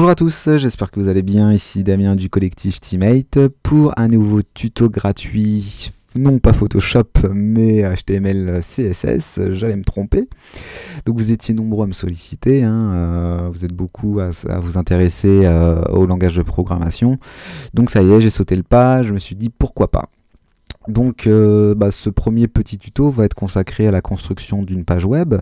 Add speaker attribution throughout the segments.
Speaker 1: Bonjour à tous, j'espère que vous allez bien, ici Damien du collectif Teammate pour un nouveau tuto gratuit, non pas Photoshop mais HTML CSS, j'allais me tromper. Donc vous étiez nombreux à me solliciter, hein, euh, vous êtes beaucoup à, vous intéresser euh, au langage de programmation, donc ça y est, j'ai sauté le pas, je me suis dit pourquoi pas. Donc euh, bah, ce premier petit tuto va être consacré à la construction d'une page web.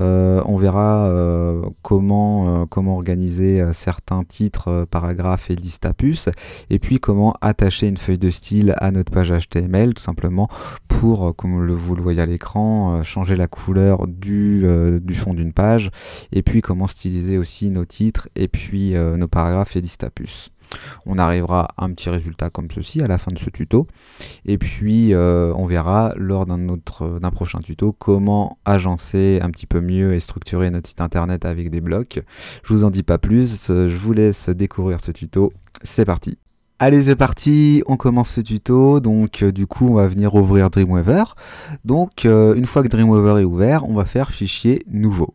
Speaker 1: Euh, on verra euh, comment, organiser certains titres, paragraphes et listes à puces, et puis comment attacher une feuille de style à notre page HTML, tout simplement pour, comme vous le voyez à l'écran, changer la couleur du, du fond d'une page, et puis comment styliser aussi nos titres et puis nos paragraphes et listes à puces. On arrivera à un petit résultat comme ceci à la fin de ce tuto. Et puis euh, on verra lors d'un autre d'un prochain tuto comment agencer un petit peu mieux et structurer notre site internet avec des blocs. Je vous en dis pas plus, je vous laisse découvrir ce tuto. C'est parti Allez, c'est parti, on commence ce tuto. Donc, euh, du coup, on va venir ouvrir Dreamweaver. Donc, euh, une fois que Dreamweaver est ouvert, on va faire fichier nouveau.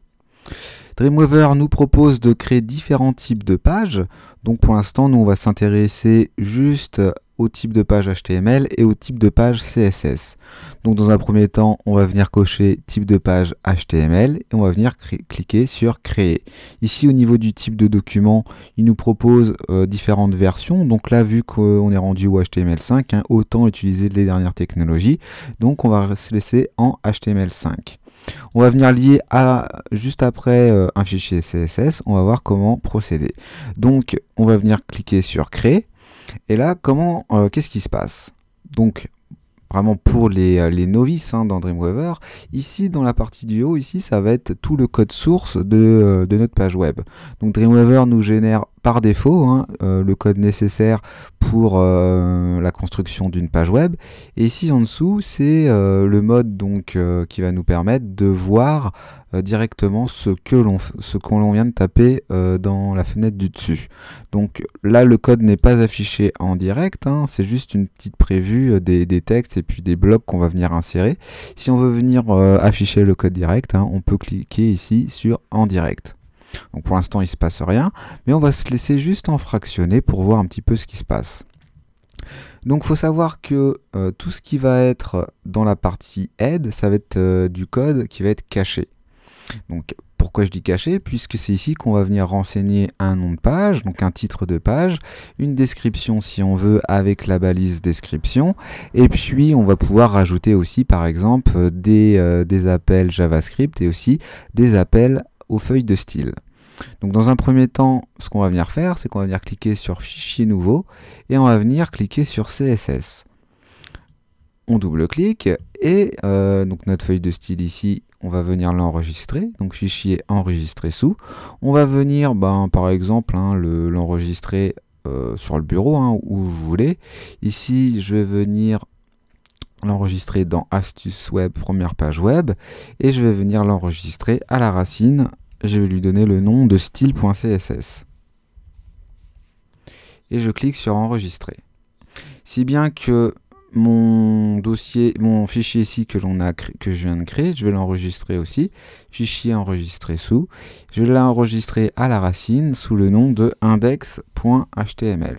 Speaker 1: Dreamweaver nous propose de créer différents types de pages. Donc pour l'instant, nous on va s'intéresser juste au type de page HTML et au type de page CSS. Donc dans un premier temps, on va venir cocher type de page HTML et on va venir cliquer sur créer. Ici au niveau du type de document, il nous propose euh, différentes versions. Donc là, vu qu'on est rendu au HTML5, hein, autant utiliser les dernières technologies. Donc on va se laisser en HTML5. On va venir lier à juste après euh, un fichier CSS, on va voir comment procéder. Donc on va venir cliquer sur créer et là comment euh, qu'est-ce qui se passe Donc vraiment pour les, euh, novices hein, dans Dreamweaver. Ici, dans la partie du haut, ici, ça va être tout le code source de, de, notre page web. Donc Dreamweaver nous génère par défaut hein, euh, le code nécessaire pour euh, la construction d'une page web. Et ici en dessous, c'est euh, le mode donc qui va nous permettre de voir directement ce que l'on ce que l'on vient de taper dans la fenêtre du dessus. Donc là, le code n'est pas affiché en direct, hein, c'est juste une petite prévue des, textes et puis des blocs qu'on va venir insérer. Si on veut venir afficher le code direct, hein, on peut cliquer ici sur en direct. Donc pour l'instant, il ne se passe rien, mais on va se laisser juste en fractionner pour voir un petit peu ce qui se passe. Donc faut savoir que euh, tout ce qui va être dans la partie aide, ça va être euh, du code qui va être caché. Donc pourquoi je dis caché Puisque c'est ici qu'on va venir renseigner un nom de page, donc un titre de page, une description si on veut avec la balise description, et puis on va pouvoir rajouter aussi par exemple euh, des, des appels JavaScript et aussi des appels aux feuilles de style. Donc dans un premier temps, ce qu'on va venir faire, c'est qu'on va venir cliquer sur Fichier nouveau et on va venir cliquer sur CSS. On double-clique et euh, donc notre feuille de style ici, on va venir l'enregistrer. Donc Fichier enregistrer sous. On va venir ben, par exemple hein, le l'enregistrer euh, sur le bureau hein, où vous voulez. Ici, je vais venir l'enregistrer dans astuces web, première page web, et je vais venir l'enregistrer à la racine. Je vais lui donner le nom de style.css. Et je clique sur enregistrer. Si bien que mon dossier, mon fichier ici que l'on a que je viens de créer, je vais l'enregistrer aussi. Fichier enregistré sous. Je vais l'enregistrer à la racine sous le nom de index.html.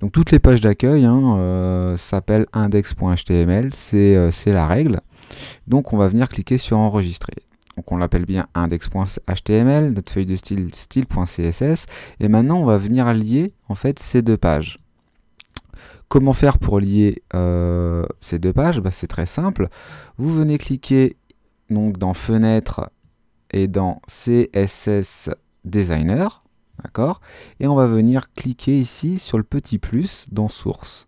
Speaker 1: Donc toutes les pages d'accueil hein, euh, s'appellent index.html, euh, c'est la règle. Donc on va venir cliquer sur enregistrer. Donc on l'appelle bien index.html, notre feuille de style style.css. Et maintenant on va venir lier en fait ces deux pages. Comment faire pour lier euh, ces deux pages bah, C'est très simple. Vous venez cliquer donc dans fenêtre et dans CSS designer. D'accord Et on va venir cliquer ici sur le petit plus dans source.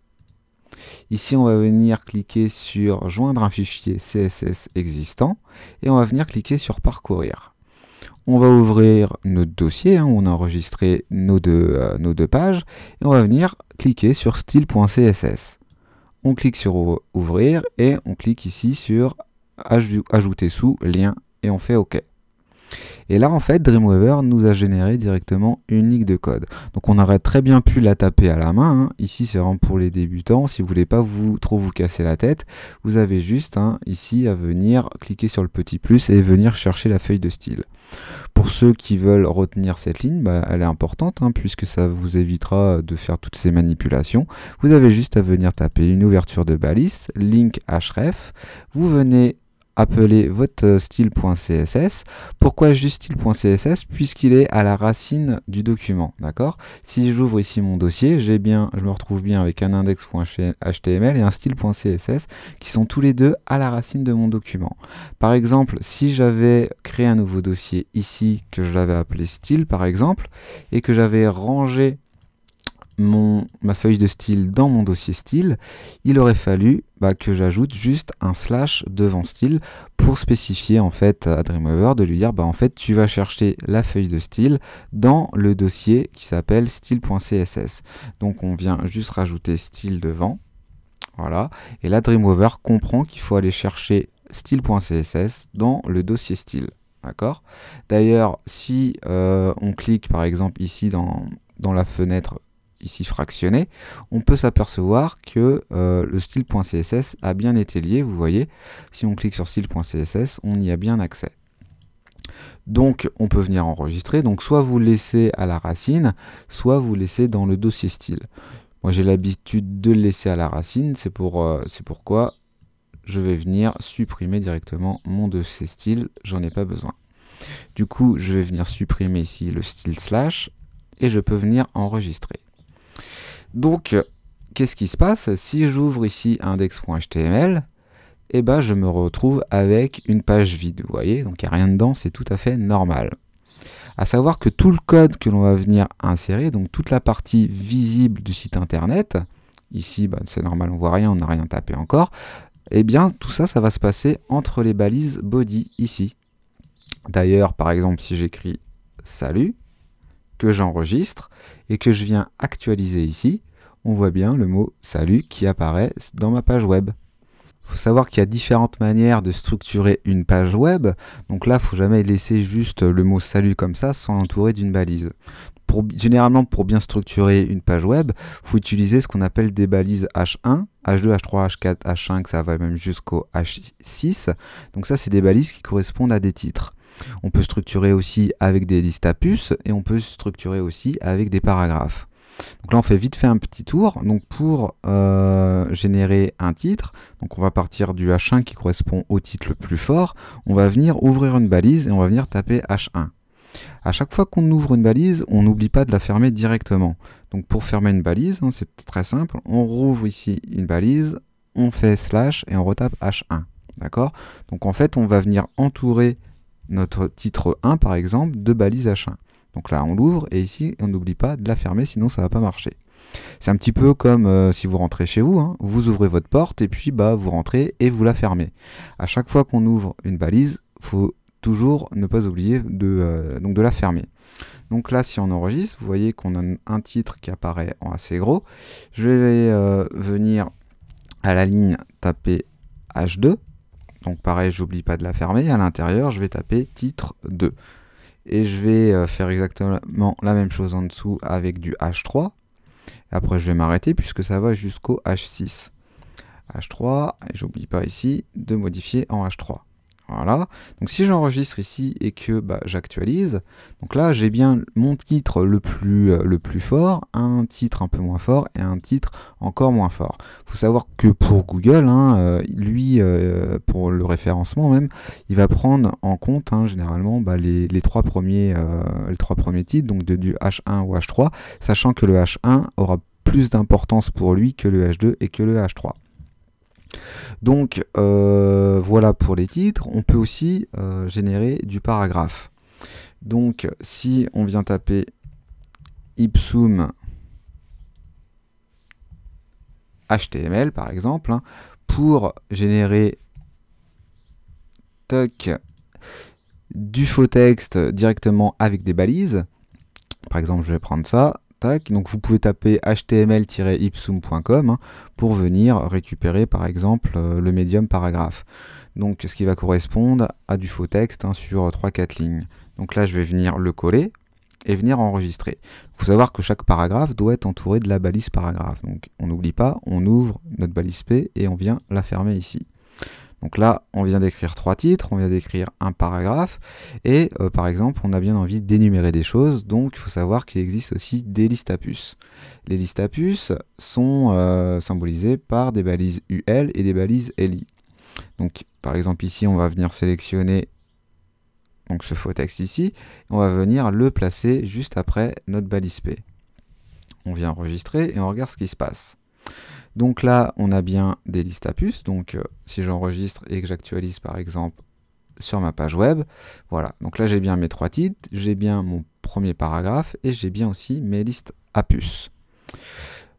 Speaker 1: Ici, on va venir cliquer sur joindre un fichier CSS existant et on va venir cliquer sur parcourir. On va ouvrir notre dossier hein, où on a enregistré nos deux, euh, nos deux pages et on va venir cliquer sur style.css. On clique sur ouvrir et on clique ici sur ajouter sous lien et on fait OK. Et là, en fait, Dreamweaver nous a généré directement une ligne de code. Donc on aurait très bien pu la taper à la main. Hein. Ici, c'est vraiment pour les débutants. Si vous voulez pas vous, trop vous casser la tête, vous avez juste hein, ici à venir cliquer sur le petit plus et venir chercher la feuille de style. Pour ceux qui veulent retenir cette ligne, bah, elle est importante hein, puisque ça vous évitera de faire toutes ces manipulations. Vous avez juste à venir taper une ouverture de balise, link href. Vous venez appelez votre style.css. Pourquoi juste style.css Puisqu'il est à la racine du document, d'accord Si j'ouvre ici mon dossier, j'ai bien, je me retrouve bien avec un index.html et un style.css qui sont tous les deux à la racine de mon document. Par exemple, si j'avais créé un nouveau dossier ici que je l'avais appelé style par exemple et que j'avais rangé mon, ma feuille de style dans mon dossier style, il aurait fallu bah, que j'ajoute juste un slash devant style pour spécifier en fait à Dreamweaver de lui dire bah en fait tu vas chercher la feuille de style dans le dossier qui s'appelle style.css. Donc on vient juste rajouter style devant. Voilà, et là Dreamweaver comprend qu'il faut aller chercher style.css dans le dossier style. D'accord D'ailleurs, si euh, on clique par exemple ici dans, dans la fenêtre ici fractionné, on peut s'apercevoir que euh, le style.css a bien été lié, vous voyez, si on clique sur style.css, on y a bien accès. Donc on peut venir enregistrer, donc soit vous laissez à la racine, soit vous laissez dans le dossier style. Moi j'ai l'habitude de le laisser à la racine, c'est pour, euh, c'est pourquoi je vais venir supprimer directement mon dossier style, j'en ai pas besoin. Du coup je vais venir supprimer ici le style slash et je peux venir enregistrer. Donc, euh, qu'est-ce qui se passe Si j'ouvre ici index.html, et eh ben, je me retrouve avec une page vide, vous voyez, donc il n'y a rien dedans, c'est tout à fait normal. À savoir que tout le code que l'on va venir insérer, donc toute la partie visible du site internet, ici bah, c'est normal, on voit rien, on n'a rien tapé encore, et eh bien tout ça, ça va se passer entre les balises body ici. D'ailleurs, par exemple, si j'écris salut, que j'enregistre et que je viens actualiser ici, on voit bien le mot salut qui apparaît dans ma page web. Il faut savoir qu'il y a différentes manières de structurer une page web. Donc là, il ne faut jamais laisser juste le mot salut comme ça sans l'entourer d'une balise. généralement, pour bien structurer une page web, il faut utiliser ce qu'on appelle des balises H1, H2, H3, H4, H5, ça va même jusqu'au H6. Donc ça, c'est des balises qui correspondent à des titres. On peut structurer aussi avec des listes à puces et on peut structurer aussi avec des paragraphes. Donc là, on fait vite fait un petit tour. Donc pour euh, générer un titre, donc on va partir du H1 qui correspond au titre le plus fort. On va venir ouvrir une balise et on va venir taper H1. À chaque fois qu'on ouvre une balise, on n'oublie pas de la fermer directement. Donc pour fermer une balise, hein, c'est très simple. On rouvre ici une balise, on fait slash et on retape H1. D'accord Donc en fait, on va venir entourer notre titre 1 par exemple de balise H1. Donc là on l'ouvre et ici on n'oublie pas de la fermer sinon ça ne va pas marcher. C'est un petit peu comme euh, si vous rentrez chez vous, hein. vous ouvrez votre porte et puis bah vous rentrez et vous la fermez. À chaque fois qu'on ouvre une balise, faut toujours ne pas oublier de, euh, de la fermer. Donc là, si on enregistre, vous voyez qu'on a un titre qui apparaît en assez gros. Je vais euh, venir à la ligne taper H2 donc pareil, j'oublie pas de la fermer. À l'intérieur, je vais taper titre 2. Et je vais euh, faire exactement la même chose en dessous avec du H3. Après, je vais m'arrêter puisque ça va jusqu'au H6. H3, et j'oublie pas ici de modifier en H3. Voilà. Donc si j'enregistre ici et que bah, j'actualise, donc là j'ai bien mon titre le plus, euh, le plus fort, un titre un peu moins fort et un titre encore moins fort. Il faut savoir que pour Google, hein, euh, lui, euh, pour le référencement même, il va prendre en compte hein, généralement bah, les, trois premiers, les trois premiers titres, donc de, du H1 ou H3, sachant que le H1 aura plus d'importance pour lui que le H2 et que le H3. Donc euh, voilà pour les titres. On peut aussi euh, générer du paragraphe. Donc si on vient taper ipsum HTML par exemple, hein, pour générer toc, du faux texte directement avec des balises, par exemple je vais prendre ça, donc vous pouvez taper html-ipsum.com hein, pour venir récupérer par exemple euh, le médium paragraphe. Donc ce qui va correspondre à du faux texte hein, sur 3-4 lignes. Donc là je vais venir le coller et venir enregistrer. Il faut savoir que chaque paragraphe doit être entouré de la balise paragraphe. Donc on n'oublie pas, on ouvre notre balise P et on vient la fermer ici. Donc là, on vient d'écrire trois titres, on vient d'écrire un paragraphe, et euh, par exemple, on a bien envie d'énumérer des choses, donc il faut savoir qu'il existe aussi des listes à puces. Les listes à puces sont euh, symbolisées par des balises UL et des balises LI. Donc par exemple ici, on va venir sélectionner donc ce faux texte ici, on va venir le placer juste après notre balise P. On vient enregistrer et on regarde ce qui se passe. Donc là, on a bien des listes à puces. Donc euh, si j'enregistre et que j'actualise par exemple sur ma page web, voilà. Donc là, j'ai bien mes trois titres, j'ai bien mon premier paragraphe et j'ai bien aussi mes listes à puces.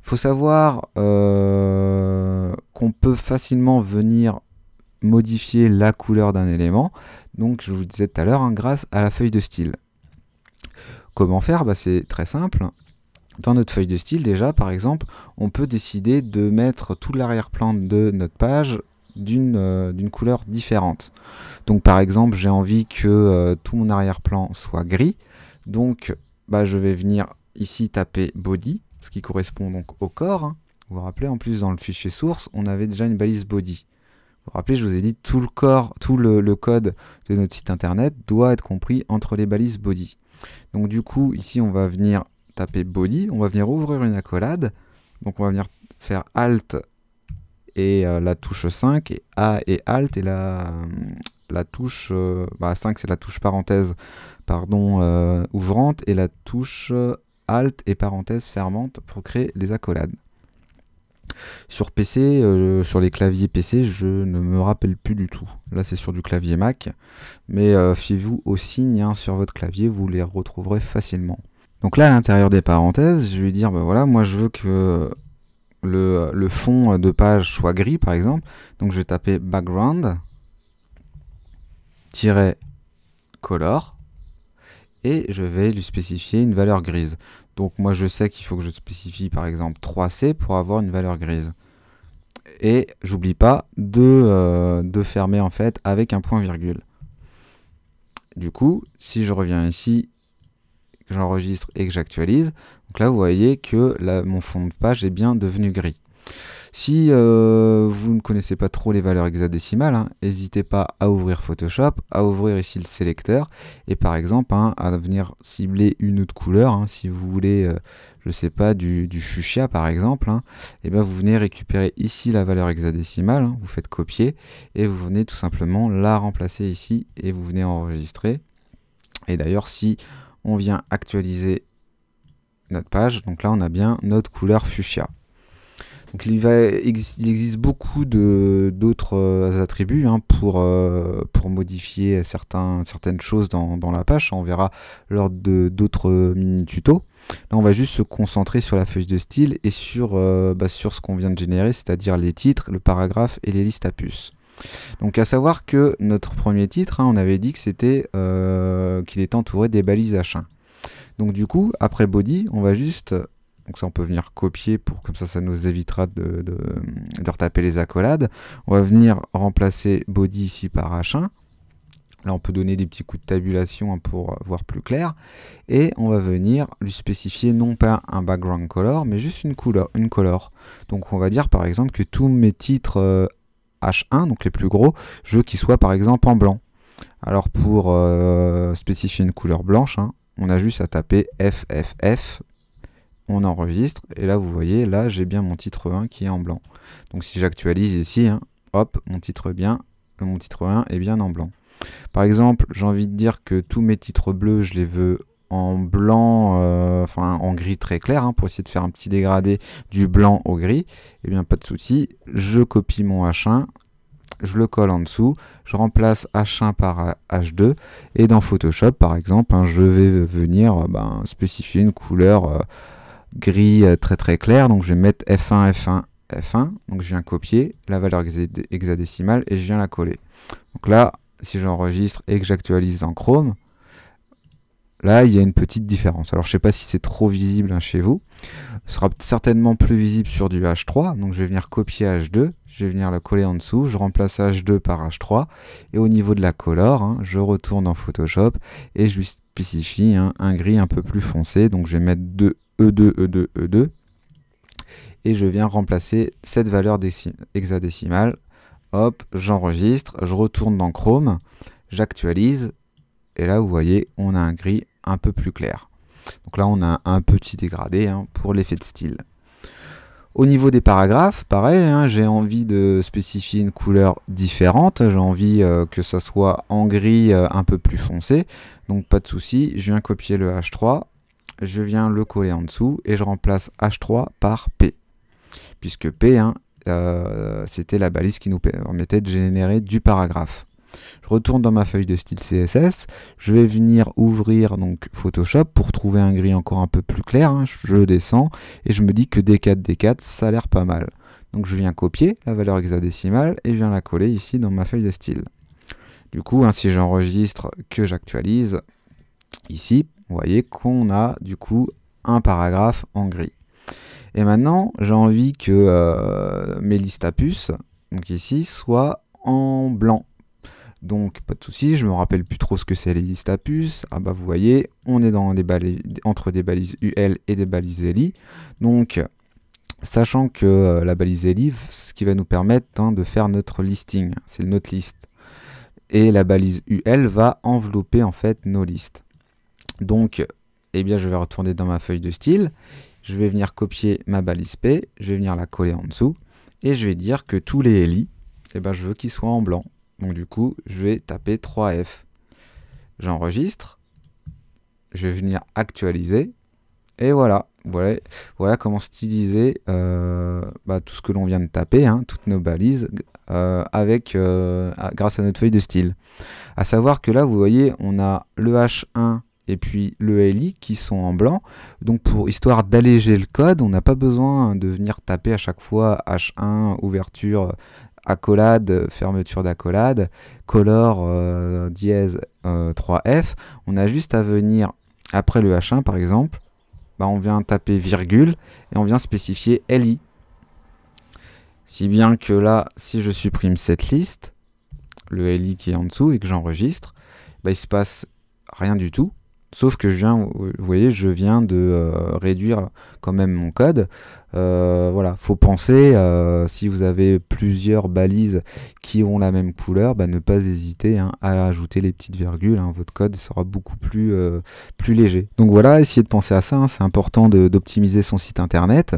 Speaker 1: Faut savoir euh, qu'on peut facilement venir modifier la couleur d'un élément. Donc je vous disais tout à l'heure, hein, grâce à la feuille de style. Comment faire bah, C'est très simple. Dans notre feuille de style déjà, par exemple, on peut décider de mettre tout l'arrière-plan de notre page d'une euh, couleur différente. Donc par exemple, j'ai envie que euh, tout mon arrière-plan soit gris. Donc bah, je vais venir ici taper body, ce qui correspond donc au corps. Hein. Vous vous rappelez, en plus dans le fichier source, on avait déjà une balise body. Vous vous rappelez, je vous ai dit tout le corps, tout le code de notre site internet doit être compris entre les balises body. Donc du coup, ici on va venir taper body, on va venir ouvrir une accolade. Donc on va venir faire Alt et euh, la touche 5, et A et Alt, et la, euh, la touche 5 euh, bah, c'est la touche parenthèse pardon, ouvrante, et la touche Alt et parenthèse fermante pour créer les accolades. Sur PC, sur les claviers PC, je ne me rappelle plus du tout. Là, c'est sur du clavier Mac. Mais fiez-vous au signe hein, sur votre clavier, vous les retrouverez facilement. Donc là, à l'intérieur des parenthèses, je vais dire, bah voilà, moi je veux que le, fond de page soit gris, par exemple. Donc je vais taper background, color, et je vais lui spécifier une valeur grise. Donc moi je sais qu'il faut que je spécifie par exemple 3C pour avoir une valeur grise. Et j'oublie pas de, euh, de fermer en fait avec un point virgule. Du coup, si je reviens ici que j'enregistre et que j'actualise. Donc là, vous voyez que mon fond de page est bien devenu gris. Si euh, vous ne connaissez pas trop les valeurs hexadécimales, hein, n'hésitez pas à ouvrir Photoshop, à ouvrir ici le sélecteur, et par exemple hein, à venir cibler une autre couleur, hein, si vous voulez, euh, je ne sais pas, du, du, fuchsia par exemple, et eh bien vous venez récupérer ici la valeur hexadécimale, vous faites copier, et vous venez tout simplement la remplacer ici, et vous venez enregistrer. Et d'ailleurs si on vient actualiser notre page. Donc là, on a bien notre couleur fuchsia. Donc il, va, il existe beaucoup d'autres euh, attributs hein, pour, euh, pour modifier certains, certaines choses dans, dans, la page. On verra lors d'autres mini-tutos. Là, on va juste se concentrer sur la feuille de style et sur, euh, bah, sur ce qu'on vient de générer, c'est-à-dire les titres, le paragraphe et les listes à puces. Donc à savoir que notre premier titre, hein, on avait dit que c'était euh, qu'il était entouré des balises H1. Donc du coup, après body, on va juste donc ça on peut venir copier pour comme ça ça nous évitera de, de, retaper les accolades. On va venir remplacer body ici par H1. Là on peut donner des petits coups de tabulation hein, pour voir plus clair. Et on va venir lui spécifier non pas un background color mais juste une couleur. Une color. Donc on va dire par exemple que tous mes titres euh, H1, donc les plus gros, je veux qu'ils soient par exemple en blanc. Alors pour euh, spécifier une couleur blanche, hein, on a juste à taper FFF, on enregistre, et là vous voyez, là j'ai bien mon titre 1 qui est en blanc. Donc si j'actualise ici, hein, hop, mon titre, bien, mon titre 1 est bien en blanc. Par exemple, j'ai envie de dire que tous mes titres bleus, je les veux en blanc, euh, enfin en gris très clair, hein, pour essayer de faire un petit dégradé du blanc au gris, et eh bien pas de souci, je copie mon H1, je le colle en dessous, je remplace H1 par H2, et dans Photoshop par exemple, hein, je vais venir euh, ben, spécifier une couleur euh, gris très très clair, donc je vais mettre F1, F1, F1, donc je viens copier la valeur hexadécimale et je viens la coller. Donc là, si j'enregistre et que j'actualise dans Chrome, Là, il y a une petite différence. Alors, je ne sais pas si c'est trop visible hein, chez vous. Ce sera certainement plus visible sur du H3. Donc, je vais venir copier H2. Je vais venir la coller en dessous. Je remplace H2 par H3. Et au niveau de la couleur, hein, je retourne dans Photoshop et je lui spécifie un gris un peu plus foncé. Donc, je vais mettre 2, E2, E2, E2. Et je viens remplacer cette valeur hexadécimale. Hop, j'enregistre. Je retourne dans Chrome. J'actualise et là vous voyez on a un gris un peu plus clair. Donc là, on a un petit dégradé hein, pour l'effet de style. Au niveau des paragraphes, pareil, hein, j'ai envie de spécifier une couleur différente. J'ai envie euh, que ça soit en gris euh, un peu plus foncé. Donc pas de souci, je viens copier le H3, je viens le coller en dessous et je remplace H3 par P. Puisque P, hein, euh, c'était la balise qui nous permettait de générer du paragraphe. Je retourne dans ma feuille de style CSS. Je vais venir ouvrir donc Photoshop pour trouver un gris encore un peu plus clair. Hein. Je descends et je me dis que D4, D4, ça a l'air pas mal. Donc je viens copier la valeur hexadécimale et je viens la coller ici dans ma feuille de style. Du coup, ainsi si j'enregistre que j'actualise, ici, vous voyez qu'on a du coup un paragraphe en gris. Et maintenant, j'ai envie que euh, mes listes à puces, donc ici, soient en blanc. Donc pas de souci, je me rappelle plus trop ce que c'est les listes à puces. Ah bah vous voyez, on est dans des entre des balises UL et des balises ELI. Donc sachant que euh, la balise ELI, ce qui va nous permettre hein, de faire notre listing, c'est notre liste. Et la balise UL va envelopper en fait nos listes. Donc eh bien je vais retourner dans ma feuille de style, je vais venir copier ma balise P, je vais venir la coller en dessous et je vais dire que tous les ELI, eh ben, je veux qu'ils soient en blanc. Donc du coup, je vais taper 3F. J'enregistre. Je vais venir actualiser. Et voilà, voilà, voilà comment styliser euh, bah, tout ce que l'on vient de taper, hein, toutes nos balises, euh, avec, euh, grâce à notre feuille de style. A savoir que là, vous voyez, on a le H1 et puis le LI qui sont en blanc. Donc pour histoire d'alléger le code, on n'a pas besoin de venir taper à chaque fois H1, ouverture, accolade, fermeture d'accolade, color euh, dièse 3F, euh, on a juste à venir, après le H1 par exemple, bah, on vient taper virgule et on vient spécifier LI. Si bien que là, si je supprime cette liste, le LI qui est en dessous et que j'enregistre, il bah, il se passe rien du tout. Sauf que je viens, vous voyez, je viens de euh, réduire quand même mon code. Voilà, euh, voilà, faut penser, euh, si vous avez plusieurs balises qui ont la même couleur, bah, ne pas hésiter hein, à ajouter les petites virgules, hein. votre code sera beaucoup plus, euh, plus léger. Donc voilà, essayez de penser à ça, hein. c'est important d'optimiser son site internet.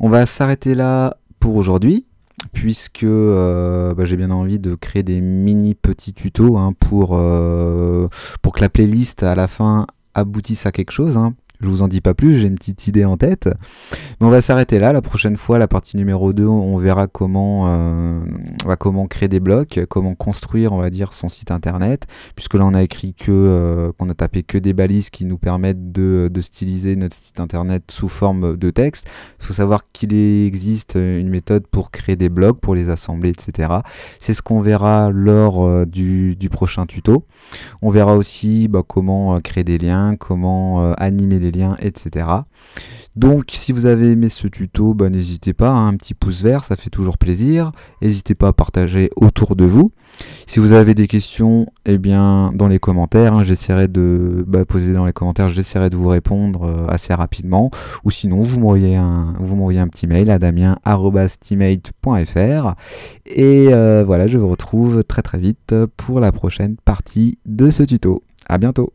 Speaker 1: On va s'arrêter là pour aujourd'hui puisque bah, j'ai bien envie de créer des mini petits tutos pour, pour que la playlist à la fin aboutisse à quelque chose. Je vous en dis pas plus, j'ai une petite idée en tête. Mais on va s'arrêter là. La prochaine fois, la partie numéro 2, on verra comment, va euh, bah, comment créer des blocs, comment construire, on va dire, son site internet. Puisque là, on a écrit que, euh, qu'on a tapé que des balises qui nous permettent de, styliser notre site internet sous forme de texte. Il faut savoir qu'il existe une méthode pour créer des blocs, pour les assembler, etc. C'est ce qu'on verra lors euh, du, prochain tuto. On verra aussi bah, comment créer des liens, comment animer les liens, etc. Donc si vous avez aimé ce tuto, bah, n'hésitez pas, hein, un petit pouce vert, ça fait toujours plaisir. N'hésitez pas à partager autour de vous. Si vous avez des questions, eh bien dans les commentaires, hein, j'essaierai de bah, poser dans les commentaires, j'essaierai de vous répondre euh, assez rapidement. Ou sinon, vous m'envoyez un, vous m'envoyez un petit mail à damien@teammate.fr. Et euh, voilà, je vous retrouve très très vite pour la prochaine partie de ce tuto. À bientôt